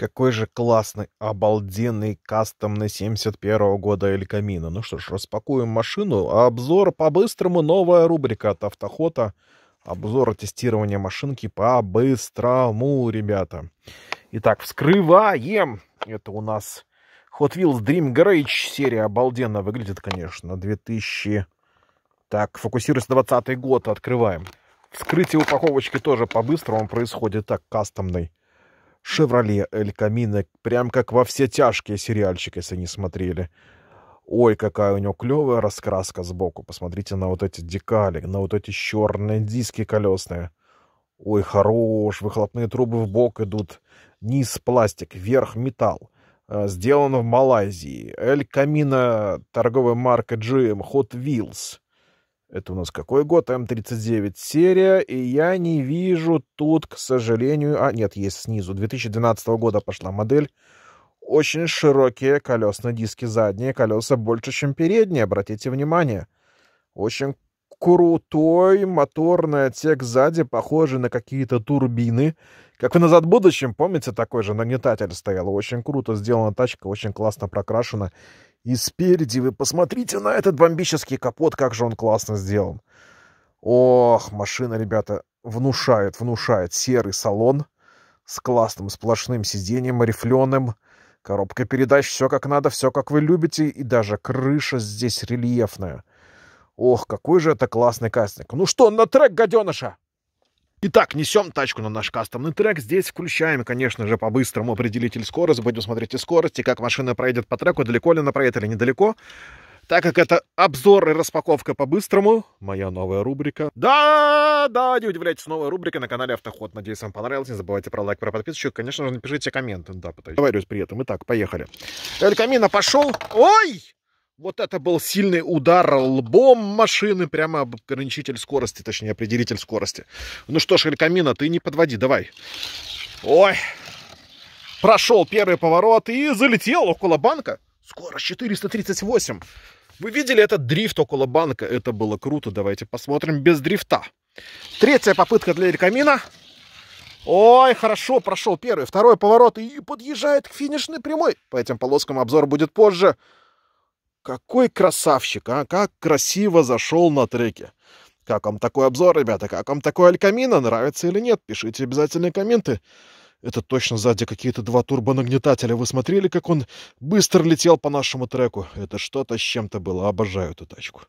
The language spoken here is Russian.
Какой же классный, обалденный кастомный 71 года Эль Ну что ж, распакуем машину. Обзор по-быстрому, новая рубрика от Автохота. Обзор тестирования машинки по-быстрому, ребята. Итак, вскрываем. Это у нас Hot Wheels Dream Garage. Серия обалденно выглядит, конечно. 2000... Так, фокусируется 20 год, открываем. Вскрытие упаковочки тоже по-быстрому происходит так, кастомный. «Шевроле Эль Камино», прям как во все тяжкие сериальчики, если не смотрели. Ой, какая у него клевая раскраска сбоку. Посмотрите на вот эти декали, на вот эти черные диски колесные. Ой, хорош, выхлопные трубы в бок идут. Низ пластик, верх металл. Э, Сделано в Малайзии. Эль Камино, торговая марка GM, Hot Wheels. Это у нас какой год? М39 серия. И я не вижу тут, к сожалению... А, нет, есть снизу. 2012 года пошла модель. Очень широкие колесные диски задние. Колеса больше, чем передние. Обратите внимание. Очень крутой моторный отсек сзади. Похоже на какие-то турбины. Как вы назад в будущем, помните, такой же нагнетатель стоял. Очень круто сделана тачка, очень классно прокрашена. И спереди вы посмотрите на этот бомбический капот, как же он классно сделан. Ох, машина, ребята, внушает, внушает. Серый салон с классным сплошным сиденьем, рифленым. Коробка передач, все как надо, все как вы любите. И даже крыша здесь рельефная. Ох, какой же это классный кастинг. Ну что, на трек, гаденыша! Итак, несем тачку на наш кастомный трек. Здесь включаем, конечно же, по-быстрому определитель скорости. Будем смотреть и скорости, как машина проедет по треку, далеко ли она проедет или недалеко. Так как это обзор и распаковка по-быстрому, моя новая рубрика. Да, да, не удивляйтесь, новая рубрика на канале Автоход. Надеюсь, вам понравилось. Не забывайте про лайк, про подписчик. Конечно же, напишите комменты. Да, пытаюсь. Говорю при этом. Итак, поехали. Эль Камина пошел. Ой! Вот это был сильный удар лбом машины, прямо ограничитель скорости, точнее, определитель скорости. Ну что ж, Элькамина, ты не подводи, давай. Ой, прошел первый поворот и залетел около банка. Скорость 438. Вы видели этот дрифт около банка? Это было круто. Давайте посмотрим без дрифта. Третья попытка для Элькамина. Ой, хорошо, прошел первый, второй поворот и подъезжает к финишной прямой. По этим полоскам обзор будет позже. Какой красавчик, а! Как красиво зашел на треке! Как вам такой обзор, ребята? Как вам такой Алькамина? Нравится или нет? Пишите обязательные комменты. Это точно сзади какие-то два турбонагнетателя. Вы смотрели, как он быстро летел по нашему треку? Это что-то с чем-то было. Обожаю эту тачку.